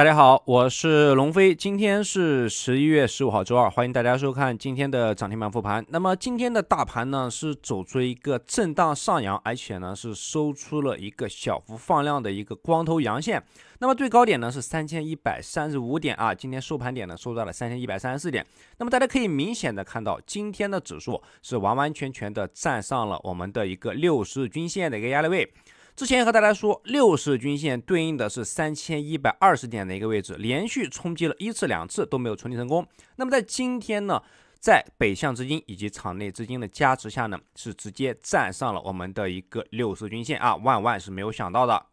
大家好，我是龙飞，今天是十一月十五号，周二，欢迎大家收看今天的涨停板复盘。那么今天的大盘呢，是走出一个震荡上扬，而且呢是收出了一个小幅放量的一个光头阳线。那么最高点呢是三千一百三十五点啊，今天收盘点呢收到了三千一百三十四点。那么大家可以明显的看到，今天的指数是完完全全的站上了我们的一个六十日均线的一个压力位。之前和大家说，六十均线对应的是三千一百二十点的一个位置，连续冲击了一次、两次都没有冲击成功。那么在今天呢，在北向资金以及场内资金的加持下呢，是直接站上了我们的一个六十均线啊，万万是没有想到的。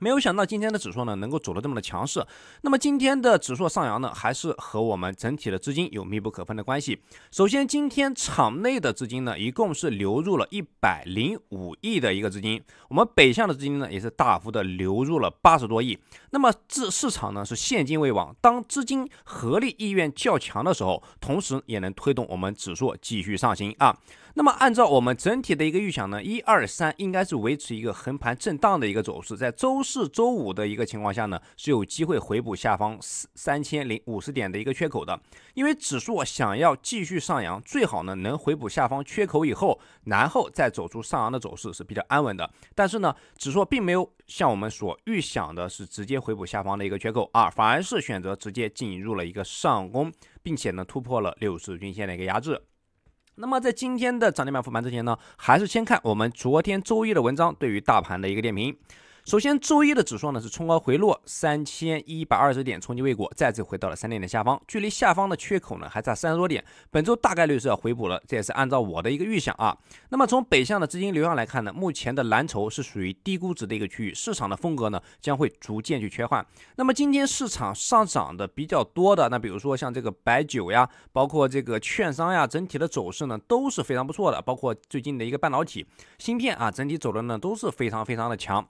没有想到今天的指数呢能够走得这么的强势。那么今天的指数上扬呢，还是和我们整体的资金有密不可分的关系。首先，今天场内的资金呢，一共是流入了一百零五亿的一个资金。我们北向的资金呢，也是大幅的流入了八十多亿。那么至市场呢是现金为王，当资金合力意愿较强的时候，同时也能推动我们指数继续上行啊。那么按照我们整体的一个预想呢，一二三应该是维持一个横盘震荡的一个走势，在周四周五的一个情况下呢，是有机会回补下方四三千零五十点的一个缺口的，因为指数想要继续上扬，最好呢能回补下方缺口以后，然后再走出上扬的走势是比较安稳的。但是呢，指数并没有像我们所预想的是直接回补下方的一个缺口啊，反而是选择直接进入了一个上攻，并且呢突破了六十均线的一个压制。那么，在今天的涨停板复盘之前呢，还是先看我们昨天周一的文章，对于大盘的一个点评。首先，周一的指数呢是冲高回落，三千一百二十点冲击未果，再次回到了三点点下方，距离下方的缺口呢还差三十多点，本周大概率是要回补了，这也是按照我的一个预想啊。那么从北向的资金流向来看呢，目前的蓝筹是属于低估值的一个区域，市场的风格呢将会逐渐去切换。那么今天市场上涨的比较多的，那比如说像这个白酒呀，包括这个券商呀，整体的走势呢都是非常不错的，包括最近的一个半导体芯片啊，整体走的呢都是非常非常的强。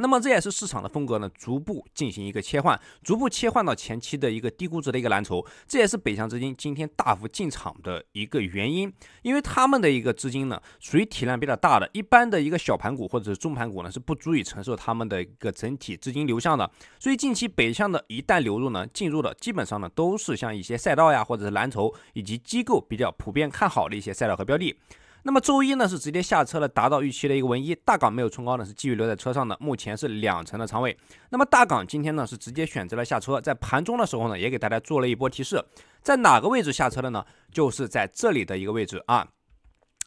那么这也是市场的风格呢，逐步进行一个切换，逐步切换到前期的一个低估值的一个蓝筹，这也是北向资金今天大幅进场的一个原因。因为他们的一个资金呢，属于体量比较大的，一般的一个小盘股或者是中盘股呢，是不足以承受他们的一个整体资金流向的。所以近期北向的一旦流入呢，进入的基本上呢，都是像一些赛道呀，或者是蓝筹以及机构比较普遍看好的一些赛道和标的。那么周一呢是直接下车了，达到预期的一个文一大港没有冲高呢，是继续留在车上的，目前是两成的仓位。那么大港今天呢是直接选择了下车，在盘中的时候呢也给大家做了一波提示，在哪个位置下车的呢？就是在这里的一个位置啊。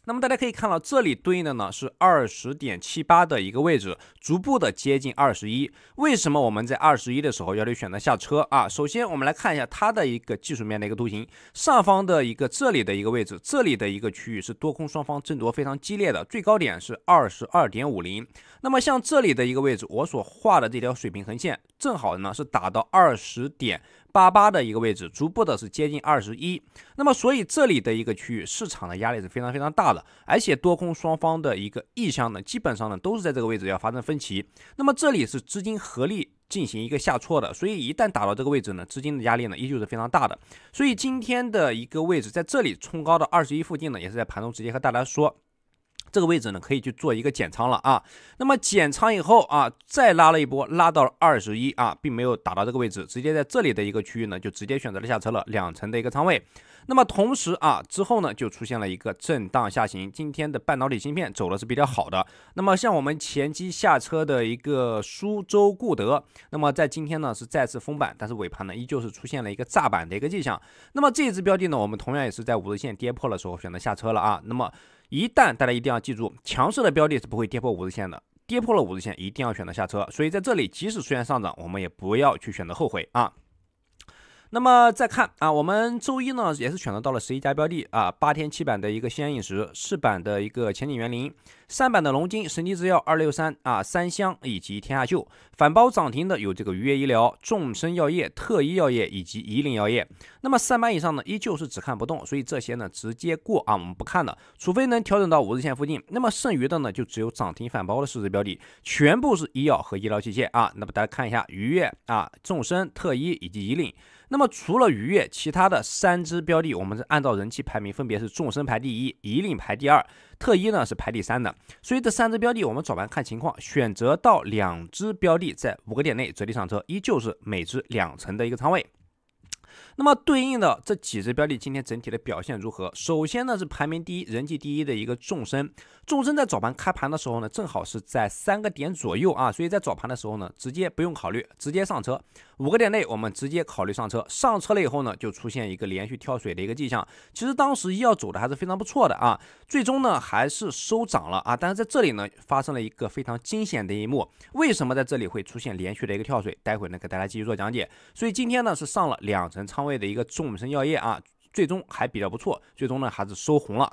那么大家可以看到，这里对应的呢是二十点七八的一个位置，逐步的接近二十一。为什么我们在二十一的时候要去选择下车啊？首先，我们来看一下它的一个技术面的一个图形，上方的一个这里的一个位置，这里的一个区域是多空双方争夺非常激烈的，最高点是二十二点五零。那么像这里的一个位置，我所画的这条水平横线，正好呢是打到二十点。八八的一个位置，逐步的是接近二十一，那么所以这里的一个区域市场的压力是非常非常大的，而且多空双方的一个意向呢，基本上呢都是在这个位置要发生分歧，那么这里是资金合力进行一个下挫的，所以一旦打到这个位置呢，资金的压力呢依旧是非常大的，所以今天的一个位置在这里冲高到二十一附近呢，也是在盘中直接和大家说。这个位置呢，可以去做一个减仓了啊。那么减仓以后啊，再拉了一波，拉到二十一啊，并没有打到这个位置，直接在这里的一个区域呢，就直接选择了下车了，两层的一个仓位。那么同时啊，之后呢就出现了一个震荡下行。今天的半导体芯片走的是比较好的。那么像我们前期下车的一个苏州固德，那么在今天呢是再次封板，但是尾盘呢依旧是出现了一个炸板的一个迹象。那么这只标的呢，我们同样也是在五日线跌破的时候选择下车了啊。那么一旦大家一定要记住，强势的标的是不会跌破五日线的，跌破了五日线一定要选择下车。所以在这里，即使出现上涨，我们也不要去选择后悔啊。那么再看啊，我们周一呢也是选择到了十一家标的啊，八天七板的一个先饮食，四板的一个前景园林，三板的龙金、神迪制药、二六三啊、三湘以及天下秀。反包涨停的有这个鱼跃医疗、众生药业、特一药业以及夷陵药业。那么三板以上呢，依旧是只看不动，所以这些呢直接过啊，我们不看了。除非能调整到五日线附近，那么剩余的呢就只有涨停反包的市值标的，全部是医药和医疗器械啊。那么大家看一下鱼跃啊、众生、特一以及夷陵。那么除了愉悦，其他的三只标的，我们是按照人气排名，分别是众生排第一，一令排第二，特一呢是排第三的。所以这三只标的，我们早盘看情况，选择到两只标的在五个点内折地上车，依旧是每只两成的一个仓位。那么对应的这几只标的今天整体的表现如何？首先呢是排名第一、人气第一的一个众生，众生在早盘开盘的时候呢，正好是在三个点左右啊，所以在早盘的时候呢，直接不用考虑，直接上车，五个点内我们直接考虑上车。上车了以后呢，就出现一个连续跳水的一个迹象。其实当时医药走的还是非常不错的啊，最终呢还是收涨了啊。但是在这里呢，发生了一个非常惊险的一幕。为什么在这里会出现连续的一个跳水？待会呢给大家继续做讲解。所以今天呢是上了两层仓。位的一个众生药业啊，最终还比较不错，最终呢还是收红了。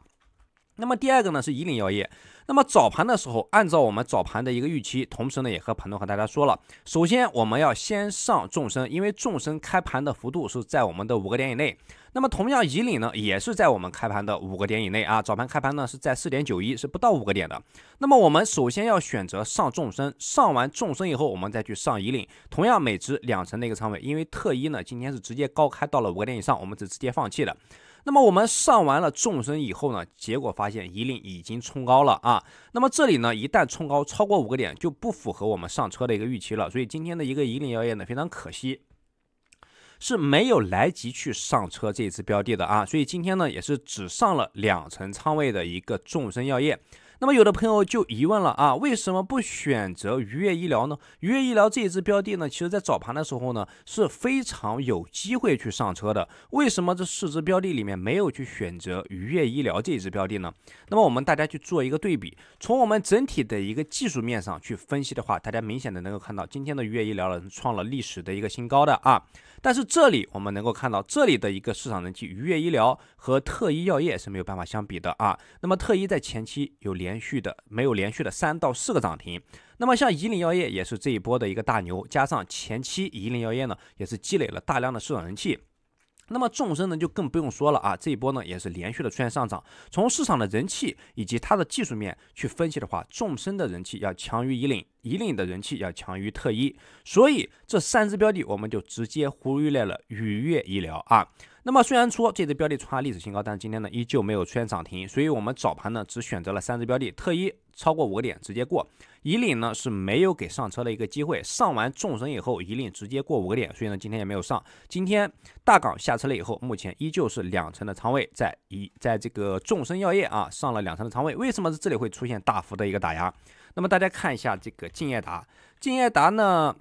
那么第二个呢是以岭药业。那么早盘的时候，按照我们早盘的一个预期，同时呢也和盘中和大家说了，首先我们要先上众生，因为众生开盘的幅度是在我们的五个点以内。那么同样以岭呢也是在我们开盘的五个点以内啊，早盘开盘呢是在四点九一，是不到五个点的。那么我们首先要选择上众生，上完众生以后，我们再去上以岭，同样每只两成的一个仓位，因为特一呢今天是直接高开到了五个点以上，我们是直接放弃的。那么我们上完了纵深以后呢，结果发现引领已经冲高了啊。那么这里呢，一旦冲高超过五个点，就不符合我们上车的一个预期了。所以今天的一个引领药业呢，非常可惜，是没有来及去上车这一次标的的啊。所以今天呢，也是只上了两成仓位的一个众生药业。那么有的朋友就疑问了啊，为什么不选择渔业医疗呢？渔业医疗这一只标的呢，其实在早盘的时候呢是非常有机会去上车的。为什么这四只标的里面没有去选择渔业医疗这一只标的呢？那么我们大家去做一个对比，从我们整体的一个技术面上去分析的话，大家明显的能够看到，今天的渔业医疗呢创了历史的一个新高的啊。但是这里我们能够看到，这里的一个市场人气，渔业医疗和特一药业是没有办法相比的啊。那么特一在前期有连连续的没有连续的三到四个涨停，那么像怡林药业也是这一波的一个大牛，加上前期怡林药业呢也是积累了大量的市场人气，那么众生呢就更不用说了啊，这一波呢也是连续的出现上涨，从市场的人气以及它的技术面去分析的话，众生的人气要强于怡林，怡林的人气要强于特一，所以这三只标的我们就直接忽略了宇悦医疗啊。那么虽然说这只标的创下历史新高，但是今天呢依旧没有出现涨停，所以我们早盘呢只选择了三只标的，特一超过五个点直接过，以岭呢是没有给上车的一个机会，上完众深以后，以岭直接过五个点，所以呢今天也没有上。今天大港下车了以后，目前依旧是两成的仓位在一在这个众生药业啊上了两成的仓位，为什么是这里会出现大幅的一个打压？那么大家看一下这个敬业达，敬业达呢？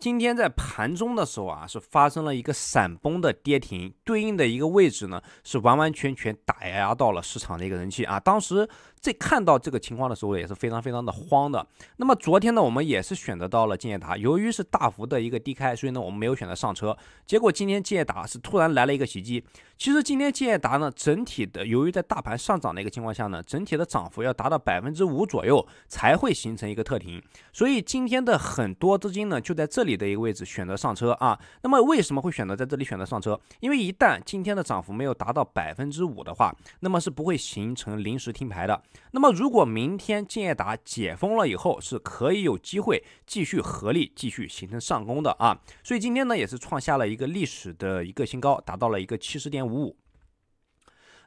今天在盘中的时候啊，是发生了一个闪崩的跌停，对应的一个位置呢，是完完全全打压到了市场的一个人气啊，当时。在看到这个情况的时候也是非常非常的慌的。那么昨天呢，我们也是选择到了建业达，由于是大幅的一个低开，所以呢，我们没有选择上车。结果今天建业达是突然来了一个袭击。其实今天建业达呢，整体的由于在大盘上涨的一个情况下呢，整体的涨幅要达到百分之五左右才会形成一个特停。所以今天的很多资金呢，就在这里的一个位置选择上车啊。那么为什么会选择在这里选择上车？因为一旦今天的涨幅没有达到百分之五的话，那么是不会形成临时停牌的。那么，如果明天建业达解封了以后，是可以有机会继续合力继续形成上攻的啊！所以今天呢，也是创下了一个历史的一个新高，达到了一个七十点五五。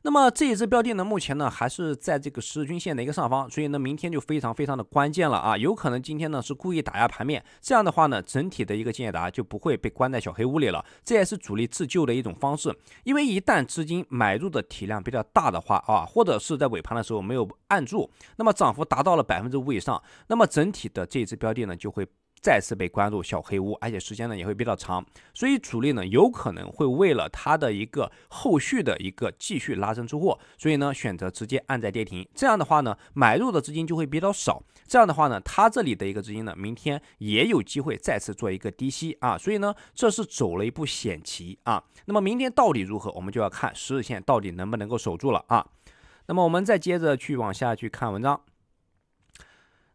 那么这一只标的呢，目前呢还是在这个十日均线的一个上方，所以呢，明天就非常非常的关键了啊！有可能今天呢是故意打压盘面，这样的话呢，整体的一个建剑达就不会被关在小黑屋里了，这也是主力自救的一种方式。因为一旦资金买入的体量比较大的话啊，或者是在尾盘的时候没有按住，那么涨幅达到了百分之五以上，那么整体的这一只标的呢就会。再次被关入小黑屋，而且时间呢也会比较长，所以主力呢有可能会为了他的一个后续的一个继续拉升出货，所以呢选择直接按在跌停，这样的话呢买入的资金就会比较少，这样的话呢他这里的一个资金呢明天也有机会再次做一个低吸啊，所以呢这是走了一步险棋啊，那么明天到底如何，我们就要看十日线到底能不能够守住了啊，那么我们再接着去往下去看文章。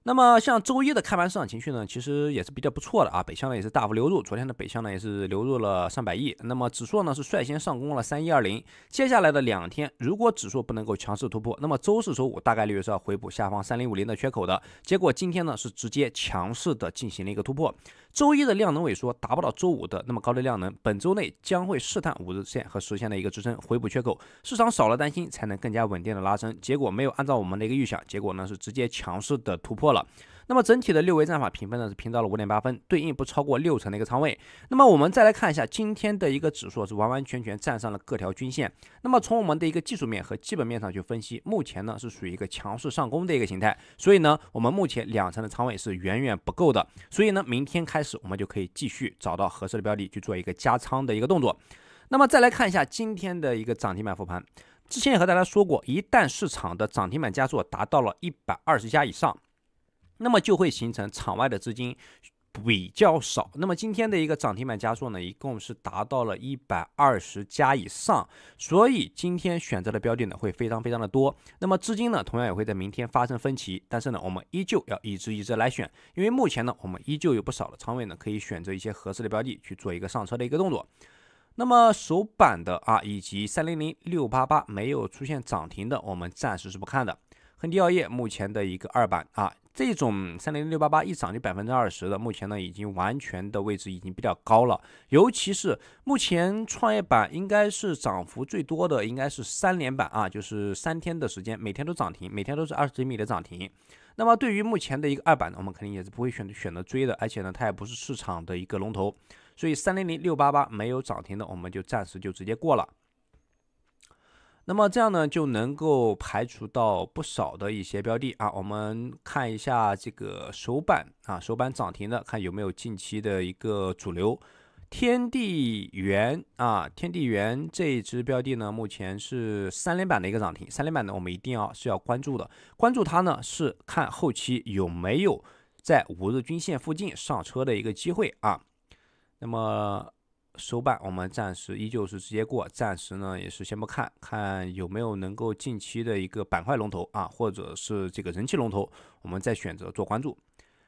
那么像周一的开盘市场情绪呢，其实也是比较不错的啊，北向呢也是大幅流入，昨天的北向呢也是流入了上百亿。那么指数呢是率先上攻了三一二零，接下来的两天如果指数不能够强势突破，那么周四、周五大概率是要回补下方三零五零的缺口的。结果今天呢是直接强势的进行了一个突破。周一的量能萎缩，达不到周五的那么高的量能，本周内将会试探五日线和十线的一个支撑，回补缺口。市场少了担心，才能更加稳定的拉升。结果没有按照我们的一个预想，结果呢是直接强势的突破了。那么整体的六维战法评分呢是评到了五点八分，对应不超过六成的一个仓位。那么我们再来看一下今天的一个指数是完完全全站上了各条均线。那么从我们的一个技术面和基本面上去分析，目前呢是属于一个强势上攻的一个形态。所以呢，我们目前两成的仓位是远远不够的。所以呢，明天开始我们就可以继续找到合适的标的去做一个加仓的一个动作。那么再来看一下今天的一个涨停板复盘，之前也和大家说过，一旦市场的涨停板加速达到了一百二十家以上。那么就会形成场外的资金比较少。那么今天的一个涨停板加速呢，一共是达到了一百二十家以上。所以今天选择的标的呢会非常非常的多。那么资金呢同样也会在明天发生分歧。但是呢，我们依旧要一只一只来选，因为目前呢我们依旧有不少的仓位呢，可以选择一些合适的标的去做一个上车的一个动作。那么首板的啊，以及三零零六八八没有出现涨停的，我们暂时是不看的。恒地药业目前的一个二板啊。这种三零零六八八一涨就百分之二十的，目前呢已经完全的位置已经比较高了。尤其是目前创业板应该是涨幅最多的，应该是三连板啊，就是三天的时间，每天都涨停，每天都是二十几米的涨停。那么对于目前的一个二板呢，我们肯定也是不会选选择追的，而且呢它也不是市场的一个龙头，所以三零零六八八没有涨停的，我们就暂时就直接过了。那么这样呢就能够排除到不少的一些标的啊，我们看一下这个首板啊，首板涨停的，看有没有近期的一个主流。天地源啊，天地源这一支标的呢，目前是三连板的一个涨停，三连板呢，我们一定要是要关注的，关注它呢是看后期有没有在五日均线附近上车的一个机会啊。那么。收板，我们暂时依旧是直接过，暂时呢也是先不看，看有没有能够近期的一个板块龙头啊，或者是这个人气龙头，我们再选择做关注。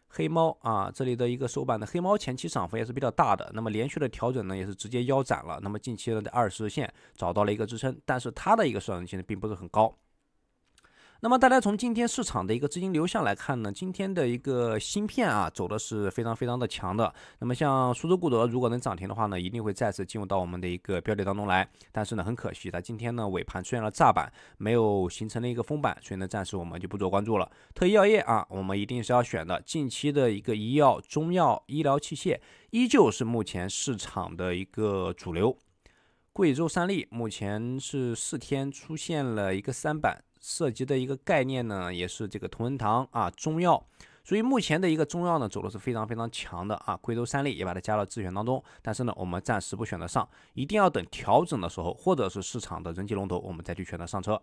黑猫啊，这里的一个收板的黑猫前期涨幅也是比较大的，那么连续的调整呢也是直接腰斩了，那么近期的二十日线找到了一个支撑，但是它的一个上升性呢并不是很高。那么，大家从今天市场的一个资金流向来看呢，今天的一个芯片啊走的是非常非常的强的。那么，像苏州固德，如果能涨停的话呢，一定会再次进入到我们的一个标的当中来。但是呢，很可惜，它今天呢尾盘出现了炸板，没有形成了一个封板，所以呢，暂时我们就不做关注了。特医药业啊，我们一定是要选的。近期的一个医药、中药、医疗器械依旧是目前市场的一个主流。贵州三力目前是四天出现了一个三板。涉及的一个概念呢，也是这个同仁堂啊，中药。所以目前的一个中药呢，走的是非常非常强的啊。贵州三力也把它加到自选当中，但是呢，我们暂时不选择上，一定要等调整的时候，或者是市场的人气龙头，我们再去选择上车。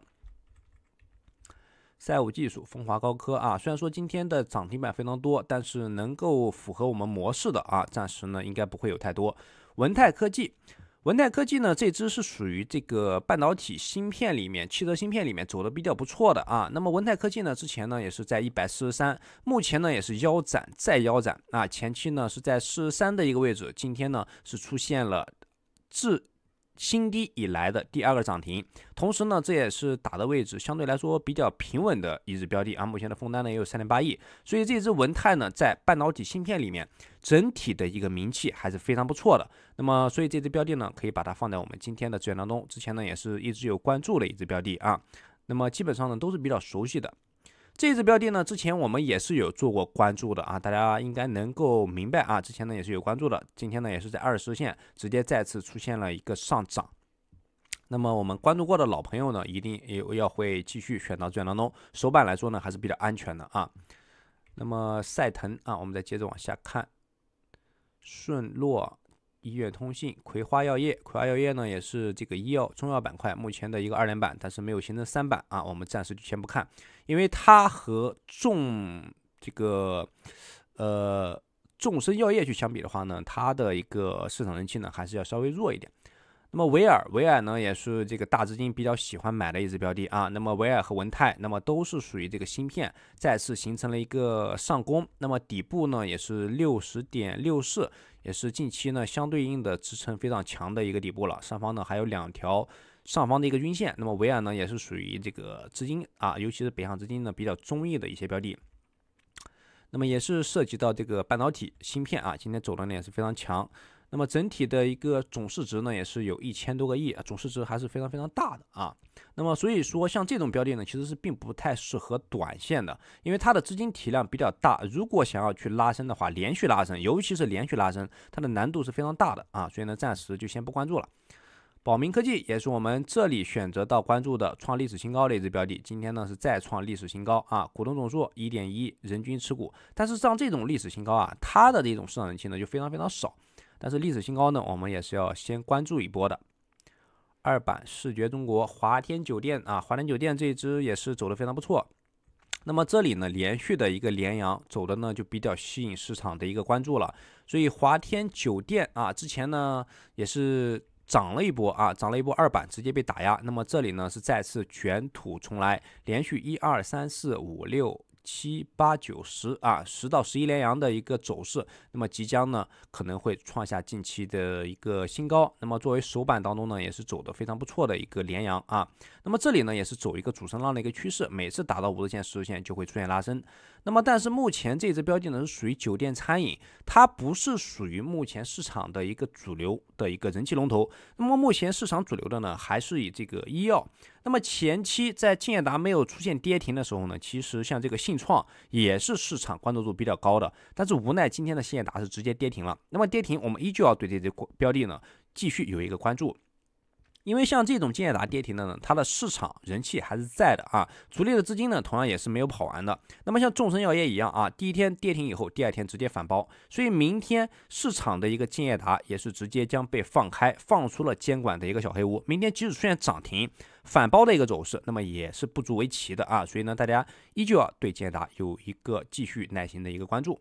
赛武技术、风华高科啊，虽然说今天的涨停板非常多，但是能够符合我们模式的啊，暂时呢应该不会有太多。文泰科技。文泰科技呢，这只是属于这个半导体芯片里面，汽车芯片里面走的比较不错的啊。那么文泰科技呢，之前呢也是在一百四十三，目前呢也是腰斩再腰斩啊。前期呢是在四十三的一个位置，今天呢是出现了至。新低以来的第二个涨停，同时呢，这也是打的位置相对来说比较平稳的一只标的啊。目前的封单呢也有三点八亿，所以这只文泰呢在半导体芯片里面整体的一个名气还是非常不错的。那么，所以这只标的呢可以把它放在我们今天的资源当中。之前呢也是一直有关注的一只标的啊，那么基本上呢都是比较熟悉的。这只标的呢，之前我们也是有做过关注的啊，大家应该能够明白啊，之前呢也是有关注的，今天呢也是在二十线直接再次出现了一个上涨，那么我们关注过的老朋友呢，一定也要会继续选到资源当中，首板来说呢还是比较安全的啊。那么赛腾啊，我们再接着往下看，顺落。医院通信，葵花药业，葵花药业呢也是这个医药中药板块目前的一个二连板，但是没有形成三板啊，我们暂时就先不看，因为它和众这个呃众生药业去相比的话呢，它的一个市场人气呢还是要稍微弱一点。那么维尔，维尔呢也是这个大资金比较喜欢买的一只标的啊。那么维尔和文泰，那么都是属于这个芯片再次形成了一个上攻，那么底部呢也是六十点六四。也是近期呢相对应的支撑非常强的一个底部了，上方呢还有两条上方的一个均线，那么维尔呢也是属于这个资金啊，尤其是北向资金呢比较中意的一些标的，那么也是涉及到这个半导体芯片啊，今天走的呢也是非常强。那么整体的一个总市值呢，也是有一千多个亿啊，总市值还是非常非常大的啊。那么所以说，像这种标的呢，其实是并不太适合短线的，因为它的资金体量比较大。如果想要去拉伸的话，连续拉伸，尤其是连续拉伸，它的难度是非常大的啊。所以呢，暂时就先不关注了。宝明科技也是我们这里选择到关注的创历史新高的一只标的，今天呢是再创历史新高啊。股东总数一点一，人均持股，但是像这种历史新高啊，它的这种市场人气呢就非常非常少。但是历史新高呢，我们也是要先关注一波的。二板视觉中国、华天酒店啊，华天酒店这一只也是走的非常不错。那么这里呢，连续的一个连阳走的呢，就比较吸引市场的一个关注了。所以华天酒店啊，之前呢也是涨了一波啊，涨了一波二板直接被打压，那么这里呢是再次卷土重来，连续一二三四五六。七八九十啊，十到十一连阳的一个走势，那么即将呢可能会创下近期的一个新高。那么作为首板当中呢，也是走的非常不错的一个连阳啊。那么这里呢也是走一个主升浪的一个趋势，每次达到五日线、十日线就会出现拉升。那么，但是目前这只标的呢是属于酒店餐饮，它不是属于目前市场的一个主流的一个人气龙头。那么目前市场主流的呢，还是以这个医药。那么前期在建业达没有出现跌停的时候呢，其实像这个信创也是市场关注度比较高的。但是无奈今天的信业达是直接跌停了。那么跌停，我们依旧要对这些标的呢继续有一个关注。因为像这种建业达跌停的呢，它的市场人气还是在的啊，主力的资金呢，同样也是没有跑完的。那么像众生药业一样啊，第一天跌停以后，第二天直接反包，所以明天市场的一个建业达也是直接将被放开，放出了监管的一个小黑屋。明天即使出现涨停反包的一个走势，那么也是不足为奇的啊。所以呢，大家依旧要对建业达有一个继续耐心的一个关注。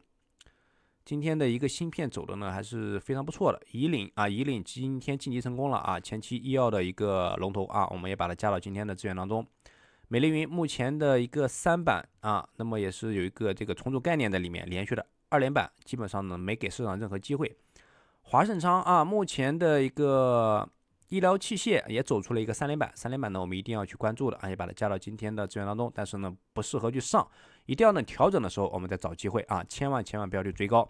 今天的一个芯片走的呢，还是非常不错的。以岭啊，以岭今天晋级成功了啊，前期医药的一个龙头啊，我们也把它加到今天的资源当中。美丽云目前的一个三板啊，那么也是有一个这个重组概念在里面，连续的二连板，基本上呢没给市场任何机会。华盛昌啊，目前的一个。医疗器械也走出了一个三连板，三连板呢，我们一定要去关注的啊，也把它加到今天的资源当中。但是呢，不适合去上，一定要呢调整的时候我们再找机会啊，千万千万不要去追高。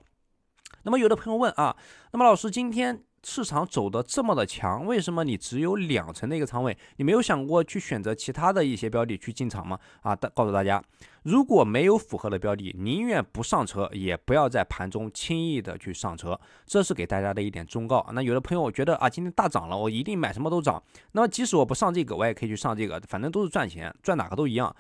那么有的朋友问啊，那么老师今天。市场走得这么的强，为什么你只有两成的一个仓位？你没有想过去选择其他的一些标的去进场吗？啊，告诉大家，如果没有符合的标的，宁愿不上车，也不要在盘中轻易的去上车，这是给大家的一点忠告。那有的朋友我觉得啊，今天大涨了，我一定买什么都涨。那么即使我不上这个，我也可以去上这个，反正都是赚钱，赚哪个都一样。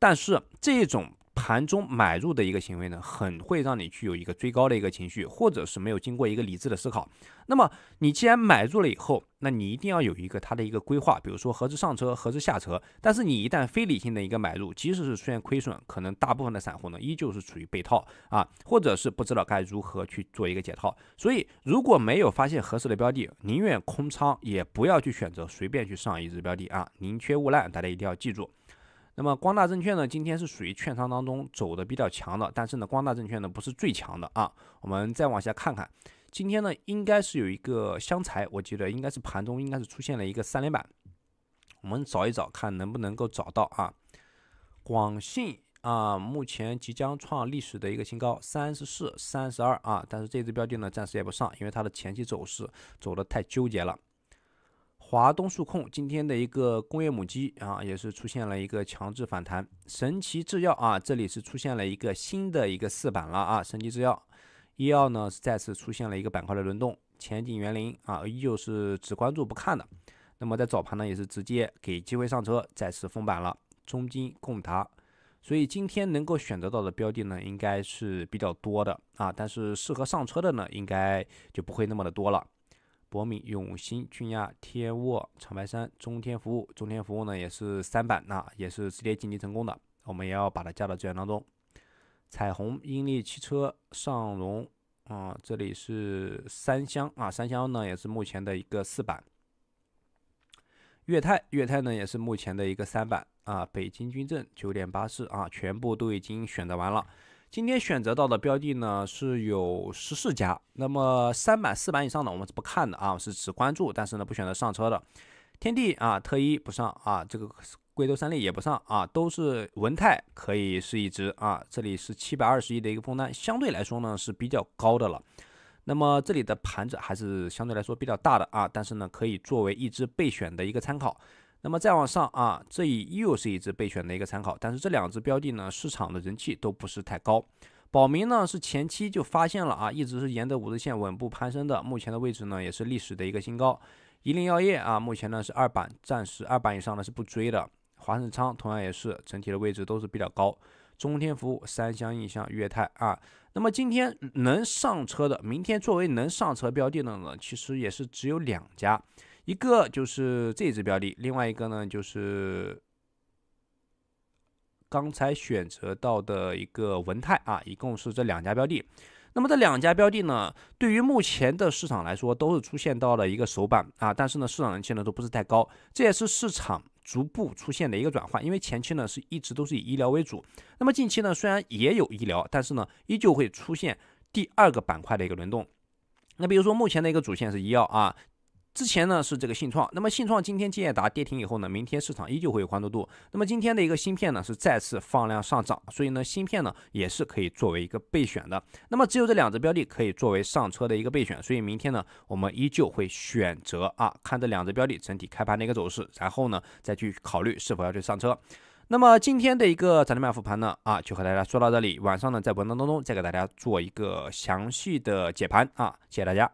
但是这种。盘中买入的一个行为呢，很会让你具有一个追高的一个情绪，或者是没有经过一个理智的思考。那么你既然买入了以后，那你一定要有一个它的一个规划，比如说何时上车，何时下车。但是你一旦非理性的一个买入，即使是出现亏损，可能大部分的散户呢，依旧是处于被套啊，或者是不知道该如何去做一个解套。所以如果没有发现合适的标的，宁愿空仓，也不要去选择随便去上一只标的啊，宁缺毋滥，大家一定要记住。那么光大证券呢，今天是属于券商当中走的比较强的，但是呢，光大证券呢不是最强的啊。我们再往下看看，今天呢应该是有一个湘财，我记得应该是盘中应该是出现了一个三连板，我们找一找看能不能够找到啊。广信啊，目前即将创历史的一个新高，三十四、三十二啊，但是这只标的呢暂时也不上，因为它的前期走势走的太纠结了。华东数控今天的一个工业母机啊，也是出现了一个强制反弹。神奇制药啊，这里是出现了一个新的一个四板了啊。神奇制药，医药呢是再次出现了一个板块的轮动。前景园林啊，依旧是只关注不看的。那么在早盘呢，也是直接给机会上车，再次封板了。中金共达，所以今天能够选择到的标的呢，应该是比较多的啊，但是适合上车的呢，应该就不会那么的多了。博敏、永兴、君亚、天沃、长白山、中天服务、中天服务呢也是三板，那也是直接晋级成功的，我们也要把它加到资源当中。彩虹、英力汽车、上荣，啊，这里是三厢啊，三厢呢也是目前的一个四板。粤泰，粤泰呢也是目前的一个三板啊。北京君正九点八四啊，全部都已经选择完了。今天选择到的标的呢是有十四家，那么三板四板以上的我们是不看的啊，是只关注，但是呢不选择上车的。天地啊特一不上啊，这个贵州三力也不上啊，都是文泰可以是一支啊，这里是七百二十亿的一个封单，相对来说呢是比较高的了。那么这里的盘子还是相对来说比较大的啊，但是呢可以作为一支备选的一个参考。那么再往上啊，这一又是一只备选的一个参考，但是这两只标的呢，市场的人气都不是太高。宝明呢是前期就发现了啊，一直是沿着五日线稳步攀升的，目前的位置呢也是历史的一个新高。一林药业啊，目前呢是二板，暂时二板以上呢是不追的。华盛昌同样也是整体的位置都是比较高。中天服务、三湘印象、粤泰啊，那么今天能上车的，明天作为能上车标的呢，其实也是只有两家。一个就是这只标的，另外一个呢就是刚才选择到的一个文泰啊，一共是这两家标的。那么这两家标的呢，对于目前的市场来说，都是出现到了一个首板啊，但是呢，市场人气呢都不是太高，这也是市场逐步出现的一个转换，因为前期呢是一直都是以医疗为主，那么近期呢虽然也有医疗，但是呢依旧会出现第二个板块的一个轮动。那比如说目前的一个主线是医药啊。之前呢是这个信创，那么信创今天建业达跌停以后呢，明天市场依旧会有关注度。那么今天的一个芯片呢是再次放量上涨，所以呢芯片呢也是可以作为一个备选的。那么只有这两只标的可以作为上车的一个备选，所以明天呢我们依旧会选择啊看这两只标的整体开盘的一个走势，然后呢再去考虑是否要去上车。那么今天的一个涨停板复盘呢啊就和大家说到这里，晚上呢在文章当中再给大家做一个详细的解盘啊，谢谢大家。